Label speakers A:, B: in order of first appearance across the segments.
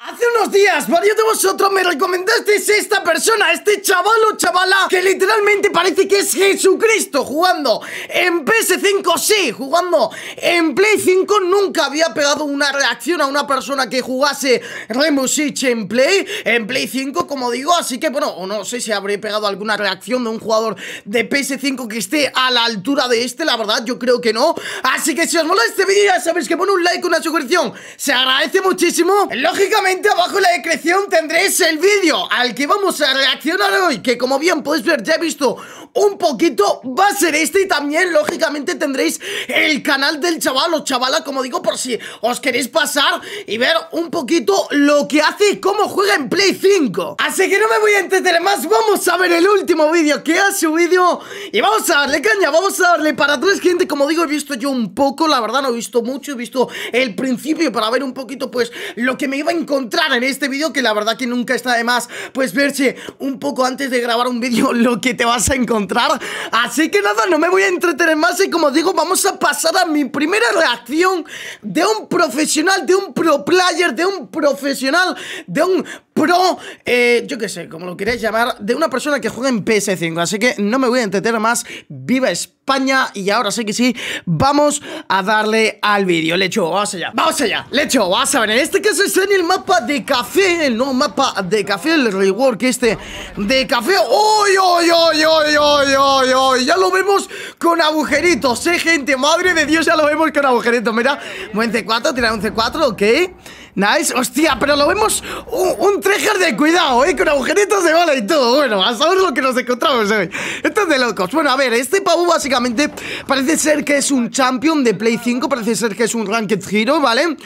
A: Hace unos días, varios de vosotros me recomendasteis esta persona, este chaval o chavala, que literalmente parece que es Jesucristo jugando en PS5, sí, jugando en Play 5. Nunca había pegado una reacción a una persona que jugase Rainbow Six en Play, en Play 5, como digo. Así que, bueno, no sé si habré pegado alguna reacción de un jugador de PS5 que esté a la altura de este, la verdad, yo creo que no. Así que si os mola este vídeo, ya sabéis que pon un like, una suscripción, se agradece muchísimo. Lógicamente, abajo en la descripción tendréis el vídeo al que vamos a reaccionar hoy Que como bien podéis ver ya he visto un poquito va a ser este Y también lógicamente tendréis el canal del chaval o chavala como digo por si os queréis pasar Y ver un poquito lo que hace y cómo juega en Play 5 Así que no me voy a entretener más, vamos a ver el último vídeo que ha subido Y vamos a darle caña, vamos a darle para tres gente Como digo he visto yo un poco, la verdad no he visto mucho, he visto el principio para ver un poquito pues lo que me iba a encontrar en este vídeo que la verdad que nunca está de más pues verse un poco antes de grabar un vídeo lo que te vas a encontrar Así que nada, no me voy a entretener más y como digo vamos a pasar a mi primera reacción de un profesional, de un pro player, de un profesional, de un pro, eh, yo qué sé, como lo queréis llamar, de una persona que juega en PS5. Así que no me voy a entretener más. Viva España. Y ahora sí que sí, vamos a darle al vídeo. Lecho, vamos allá. Vamos allá. Lecho, vas a ver. En este caso es en el mapa de café, el nuevo mapa de café, el rework este de café. ¡Uy, uy, uy, uy, uy, Ya lo vemos con agujeritos, ¿eh, gente? Madre de Dios, ya lo vemos con agujeritos. Mira, buen C4, tirar un C4, ok. Nice, hostia, pero lo vemos un, un de cuidado, ¿eh? Con agujeritos de bala y todo. Bueno, a saber lo que nos encontramos hoy. Esto es de locos. Bueno, a ver, este pavo básicamente parece ser que es un champion de Play 5, parece ser que es un Ranked Hero, ¿vale?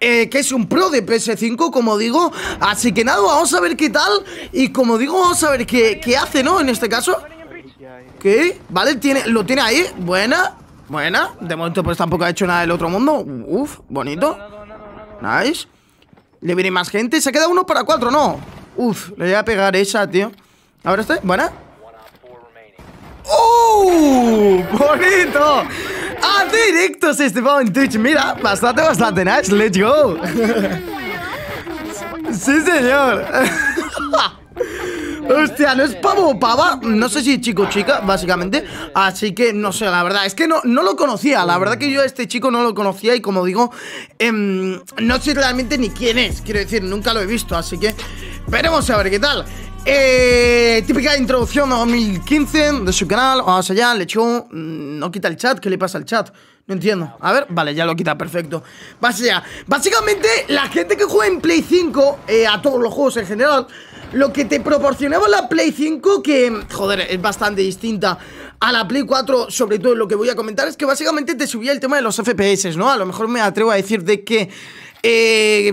A: Eh, que es un pro de PS5, como digo. Así que nada, vamos a ver qué tal. Y como digo, vamos a ver qué, hace, ¿no? En este caso. ¿Qué? Vale, tiene, lo tiene ahí. Buena. Buena. De momento, pues tampoco ha hecho nada del otro mundo. Uf, bonito. Nice. Le viene más gente. Se queda uno para cuatro, ¿no? Uf, le voy a pegar esa, tío. Ahora este. Buena. ¡Oh! ¡Bonito! ¡Ah, directo, este pavo en Twitch! Mira, bastante, bastante nice. ¡Let's go! ¡Sí, señor! Hostia, no es pavo o pava, no sé si chico o chica, básicamente Así que, no sé, la verdad, es que no, no lo conocía La verdad que yo a este chico no lo conocía y como digo, em, no sé realmente ni quién es Quiero decir, nunca lo he visto, así que veremos a ver qué tal eh, típica introducción a 2015 de su canal. Vamos allá, le echó. Mm, no quita el chat. ¿Qué le pasa al chat? No entiendo. A ver, vale, ya lo quita, perfecto. Vas allá. Básicamente, la gente que juega en Play 5, eh, a todos los juegos en general, lo que te proporcionaba la Play 5, que, joder, es bastante distinta a la Play 4, sobre todo lo que voy a comentar, es que básicamente te subía el tema de los FPS, ¿no? A lo mejor me atrevo a decir de que eh,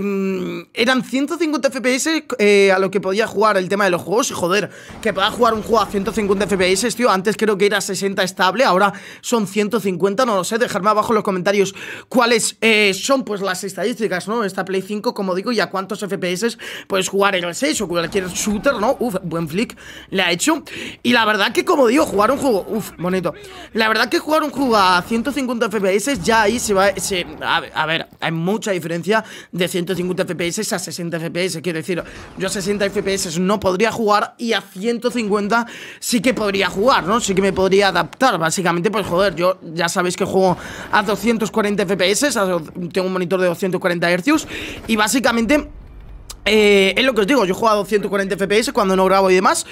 A: eran 150 FPS eh, a lo que podía jugar el tema de los juegos. Y joder, que pueda jugar un juego a 150 FPS, tío. Antes creo que era 60 estable, ahora son 150, no lo sé. dejarme abajo en los comentarios cuáles eh, son pues las estadísticas, ¿no? Esta Play 5, como digo, y a cuántos FPS puedes jugar en el 6 o cualquier shooter, ¿no? Uf, buen flick le ha hecho. Y la verdad que, como digo, jugar un juego. Uf, bonito. La verdad que jugar un juego a 150 FPS ya ahí se va. a ver, hay mucha diferencia de 150 FPS a 60 FPS. Quiero decir, yo a 60 FPS no podría jugar y a 150 sí que podría jugar, ¿no? Sí que me podría adaptar. Básicamente, pues joder, yo ya sabéis que juego a 240 FPS, tengo un monitor de 240 Hz y básicamente eh, es lo que os digo, yo he jugado 140 FPS cuando no grabo y demás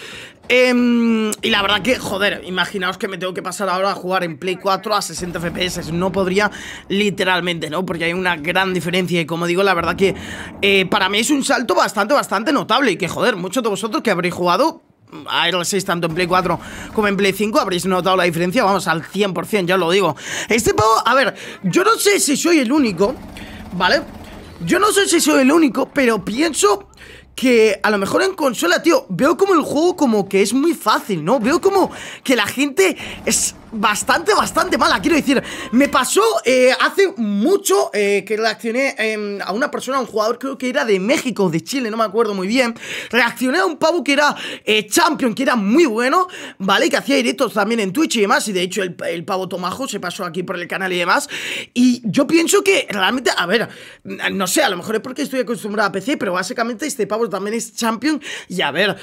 A: em, Y la verdad que, joder, imaginaos que me tengo que pasar ahora a jugar en Play 4 a 60 FPS No podría literalmente, ¿no? Porque hay una gran diferencia y como digo, la verdad que eh, para mí es un salto bastante, bastante notable Y que, joder, muchos de vosotros que habréis jugado a r 6 tanto en Play 4 como en Play 5 habréis notado la diferencia, vamos, al 100%, ya lo digo Este pavo, a ver, yo no sé si soy el único, ¿vale? Yo no sé si soy el único, pero pienso que a lo mejor en consola, tío, veo como el juego como que es muy fácil, ¿no? Veo como que la gente es bastante, bastante mala. Quiero decir, me pasó eh, hace mucho eh, que reaccioné em, a una persona, a un jugador, creo que era de México, de Chile, no me acuerdo muy bien. Reaccioné a un pavo que era eh, champion, que era muy bueno, ¿vale? Que hacía directos también en Twitch y demás. Y de hecho, el, el, pavo Tomajo se pasó aquí por el canal y demás. Y yo pienso que realmente, a ver, no sé, a lo mejor es porque estoy acostumbrado a PC, pero básicamente este pavo también es champion. Y a ver,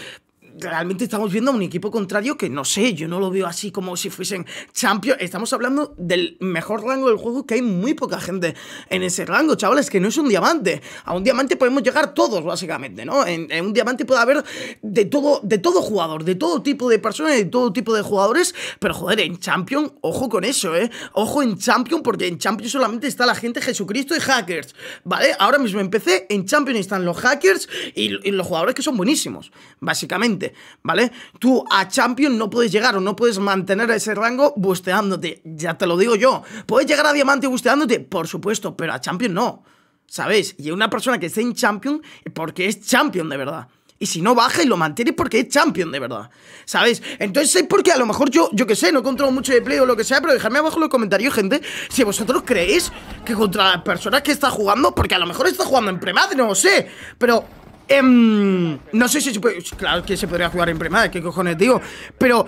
A: realmente estamos viendo a un equipo contrario que no sé, yo no lo veo así como si fuesen Champions. Estamos hablando del mejor rango del juego que hay muy poca gente en ese rango, chavales, que no es un diamante. A un diamante podemos llegar todos, básicamente, ¿no? En, un diamante puede haber de todo, de todo jugador, de todo tipo de personas, de todo tipo de jugadores, pero joder, en champion ojo con eso, ¿eh? Ojo en champion porque en champion solamente está la gente Jesucristo y hackers, ¿vale? Ahora mismo empecé, en Champions están los hackers y los jugadores que son buenísimos, básicamente. ¿vale? Tú a Champion no puedes llegar o no puedes mantener ese rango busteándote, ya te lo digo yo. ¿Puedes llegar a Diamante busteándote? Por supuesto, pero a Champion no, ¿sabéis? Y una persona que esté en Champion porque es Champion de verdad. Y si no baja y lo mantiene porque es champion, de verdad. ¿Sabéis? Entonces es porque a lo mejor yo, yo que sé, no controlo mucho de play o lo que sea, pero dejadme abajo en los comentarios, gente, si vosotros creéis que contra las personas que está jugando, porque a lo mejor está jugando en premad, no sé, pero Em, no sé si se puede, claro que se podría jugar en primera, qué cojones digo, pero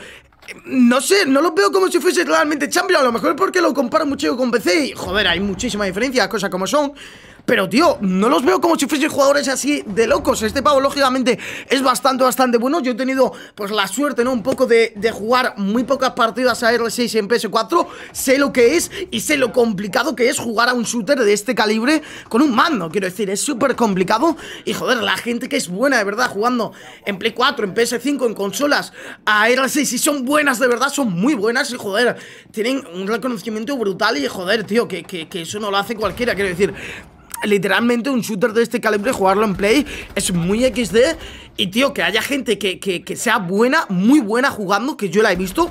A: em, no sé, no lo veo como si fuese realmente Champions, a lo mejor porque lo comparo mucho con PC y, joder, hay muchísimas diferencias, cosas como son. Pero, tío, no los veo como si fuesen jugadores así de locos. Este pavo, lógicamente, es bastante, bastante bueno. Yo he tenido, pues, la suerte, ¿no? Un poco de, jugar muy pocas partidas a R6 en PS4. Sé lo que es y sé lo complicado que es jugar a un shooter de este calibre con un mando. Quiero decir, es súper complicado. Y, joder, la gente que es buena, de verdad, jugando en Play 4, en PS5, en consolas a R6 y son buenas, de verdad, son muy buenas. Y, joder, tienen un reconocimiento brutal y, joder, tío, que eso no lo hace cualquiera. Quiero decir literalmente un shooter de este calibre, jugarlo en play, es muy XD. Y tío, que haya gente que, que, que sea buena, muy buena jugando, que yo la he visto,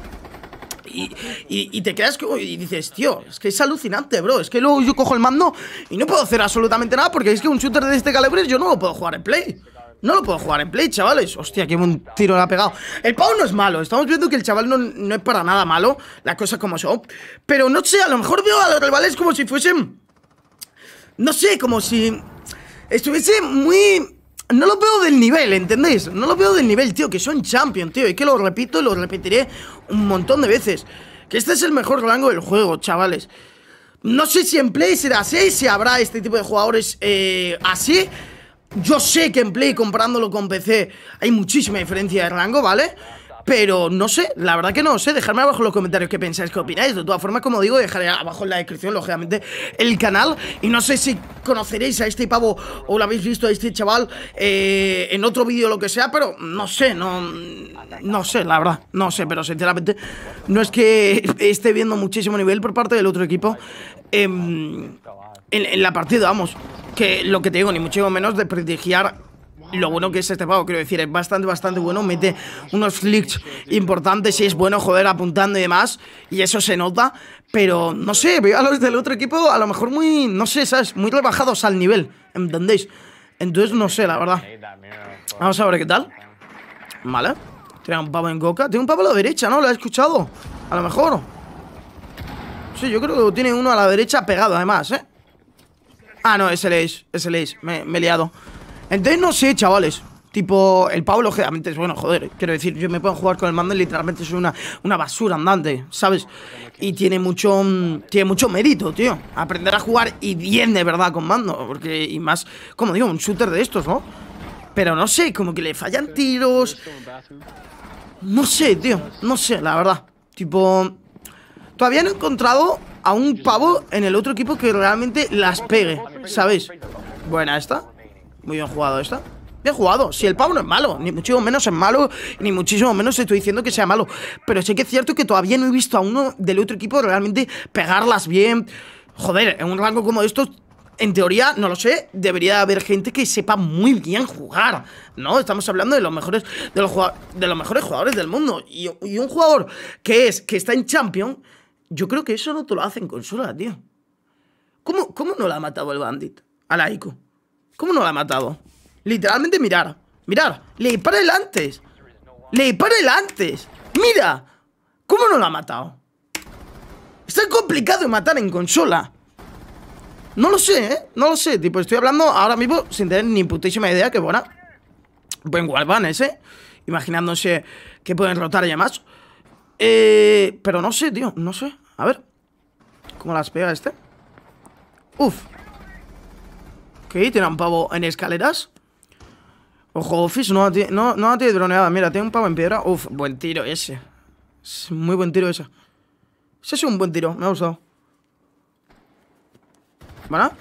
A: y, te quedas y dices, tío, es que es alucinante, bro. Es que luego yo cojo el mando y no puedo hacer absolutamente nada porque es que un shooter de este calibre yo no lo puedo jugar en play. No lo puedo jugar en play, chavales. Hostia, qué buen tiro le ha pegado. El Pau no es malo. Estamos viendo que el chaval no, no es para nada malo. Las cosas como son. Pero no sé, a lo mejor veo a los rivales como si fuesen no sé, como si estuviese muy... No lo veo del nivel, ¿entendéis? No lo veo del nivel, tío, que son champion, tío. Y que lo repito y lo repetiré un montón de veces. Que este es el mejor rango del juego, chavales. No sé si en Play será así, si habrá este tipo de jugadores eh, así. Yo sé que en Play, comprándolo con PC, hay muchísima diferencia de rango, ¿vale? vale pero no sé, la verdad que no sé. Dejadme abajo en los comentarios qué pensáis, qué opináis. De todas formas, como digo, dejaré abajo en la descripción, lógicamente, el canal. Y no sé si conoceréis a este pavo o lo habéis visto a este chaval eh, en otro vídeo o lo que sea, pero no sé, no, no sé, la verdad. No sé, pero sinceramente, no es que esté viendo muchísimo nivel por parte del otro equipo. Em, en, la partida, vamos. Que lo que te digo, ni mucho menos de prestigiar lo bueno que es este pavo, quiero decir, es bastante, bastante bueno, mete unos flicks importantes y es bueno, joder, apuntando y demás, y eso se nota, pero no sé, veo a los del otro equipo a lo mejor muy, no sé, ¿sabes? Muy rebajados al nivel, ¿entendéis? Entonces no sé, la verdad. Vamos a ver qué tal. Vale. Tiene un pavo en coca. Tiene un pavo a la derecha, ¿no? Lo he escuchado. A lo mejor. Sí, yo creo que tiene uno a la derecha pegado, además, ¿eh? Ah, no, es el Ace. Es el Ace. me he liado. Entonces no sé, chavales. Tipo, el Pablo generalmente es bueno, joder. Quiero decir, yo me puedo jugar con el mando y literalmente soy una, una basura andante, ¿sabes? Y tiene mucho, mm, tiene mucho mérito, tío. Aprender a jugar y bien de verdad con mando. Porque, y más, como digo, un shooter de estos, ¿no? Pero no sé, como que le fallan tiros. No sé, tío. No sé, la verdad. Tipo, todavía no he encontrado a un pavo en el otro equipo que realmente las pegue, ¿sabes? Buena esta. Muy bien jugado esta. Bien jugado. Si el pavo no es malo, ni muchísimo menos es malo, ni muchísimo menos estoy diciendo que sea malo. Pero sí que es cierto que todavía no he visto a uno del otro equipo realmente pegarlas bien. Joder, en un rango como esto en teoría, no lo sé, debería haber gente que sepa muy bien jugar, ¿no? Estamos hablando de los mejores, de los, de los mejores jugadores del mundo. Y, un jugador que es, que está en Champion, yo creo que eso no te lo hacen en consola, tío. ¿Cómo, cómo no la ha matado el Bandit? A la Ico. ¿Cómo no la ha matado? Literalmente mirar. Mirar. Le dispara el antes. Le dispara el antes. Mira. ¿Cómo no lo ha matado? Está complicado matar en consola. No lo sé, ¿eh? No lo sé. Tipo, estoy hablando ahora mismo sin tener ni putísima idea que bueno. Buen guardán ese. Imaginándose que pueden rotar ya más Eh, pero no sé, tío. No sé. A ver. ¿Cómo las pega este? Uf. ¿Qué? ¿Tiene un pavo en escaleras? Ojo, Office, no, no, no tiene droneada. Mira, tiene un pavo en piedra. Uf, buen tiro ese. muy buen tiro ese. Ese es un buen tiro, me ha gustado. ¿Vale?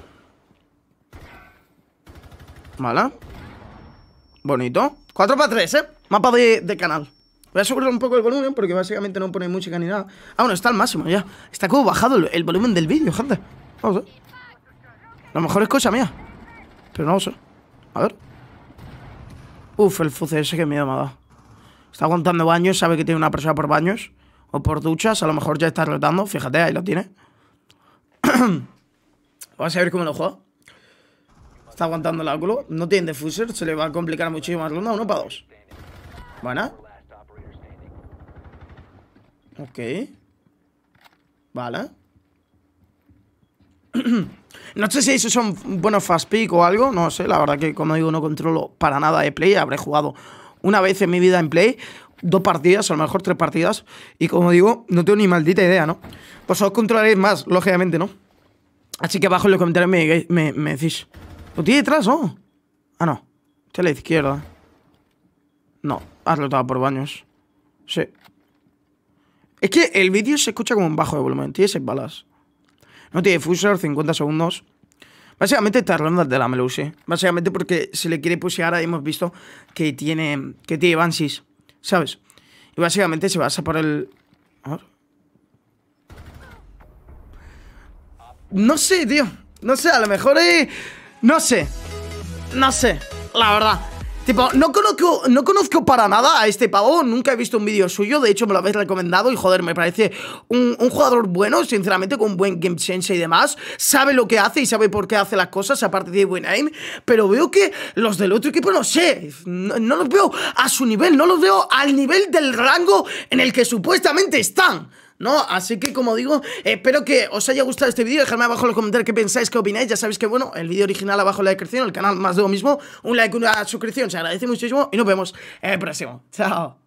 A: ¿Vale? Bonito. 4 para 3, ¿eh? Mapa de, canal. Voy a subir un poco el volumen porque básicamente no pone música ni nada. Ah, bueno, está al máximo ya. Está como bajado el, volumen del vídeo, gente. Vamos a ver. Lo mejor es cosa mía. Pero no lo sé. A ver. Uf, el ese que miedo me ha dado. Está aguantando baños, sabe que tiene una persona por baños. O por duchas, a lo mejor ya está rotando. Fíjate, ahí lo tiene. Vamos a ver cómo lo juega. Está aguantando el ángulo. No tiene defuser, se le va a complicar muchísimo más ronda. Uno para dos. Buena. Ok. Vale. No sé si esos son buenos fast pick o algo, no sé, la verdad que como digo no controlo para nada de play, habré jugado una vez en mi vida en play, dos partidas, a lo mejor tres partidas, y como digo, no tengo ni maldita idea, ¿no? Pues os controlaréis más, lógicamente, ¿no? Así que abajo en los comentarios me, decís, ¿lo tiene detrás, no? Ah, no, está a la izquierda. No, hazlo todo por baños. Sí. Es que el vídeo se escucha como un bajo de volumen, tiene seis balas. No tiene fusor, 50 segundos. Básicamente está hablando de la Melusi. Básicamente porque se le quiere pushear, ahí hemos visto que tiene, que tiene bansis ¿sabes? Y básicamente se basa por el... No sé, tío. No sé, a lo mejor... es... No sé. No sé, la verdad. Tipo, no conozco, no conozco para nada a este pavo, nunca he visto un vídeo suyo, de hecho me lo habéis recomendado y joder, me parece un, jugador bueno, sinceramente, con buen game sense y demás, sabe lo que hace y sabe por qué hace las cosas, aparte de buen aim, pero veo que los del otro equipo, no sé, no los veo a su nivel, no los veo al nivel del rango en el que supuestamente están. ¿no? Así que, como digo, espero que os haya gustado este vídeo. Dejadme abajo en los comentarios qué pensáis, qué opináis. Ya sabéis que, bueno, el vídeo original abajo en la descripción, el canal más de lo mismo. Un like, una suscripción, se agradece muchísimo y nos vemos en el próximo. Chao.